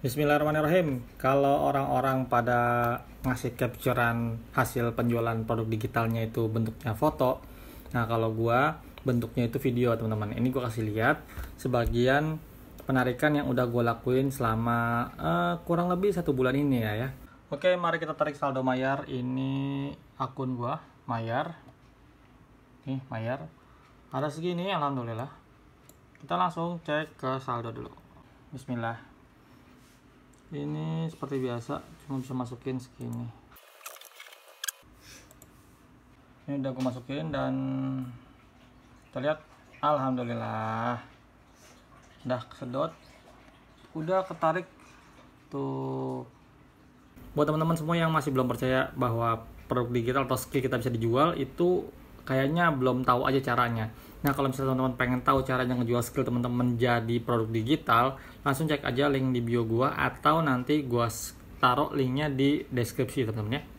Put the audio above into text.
Bismillahirrahmanirrahim. Kalau orang-orang pada ngasih capturean hasil penjualan produk digitalnya itu bentuknya foto, nah kalau gua bentuknya itu video teman-teman. Ini gua kasih lihat sebagian penarikan yang udah gue lakuin selama uh, kurang lebih satu bulan ini ya ya. Oke, mari kita tarik saldo Mayar. Ini akun gua Mayar. Nih Mayar. Ada segini, alhamdulillah. Kita langsung cek ke saldo dulu. Bismillah ini seperti biasa cuma bisa masukin segini ini udah aku masukin dan kita lihat alhamdulillah udah sedot udah ketarik tuh buat teman-teman semua yang masih belum percaya bahwa produk digital atau skill kita bisa dijual itu kayaknya belum tahu aja caranya. Nah, kalau misalnya teman-teman pengen tahu caranya ngejual skill teman-teman jadi produk digital, langsung cek aja link di bio gua atau nanti gua taruh linknya di deskripsi teman-teman ya.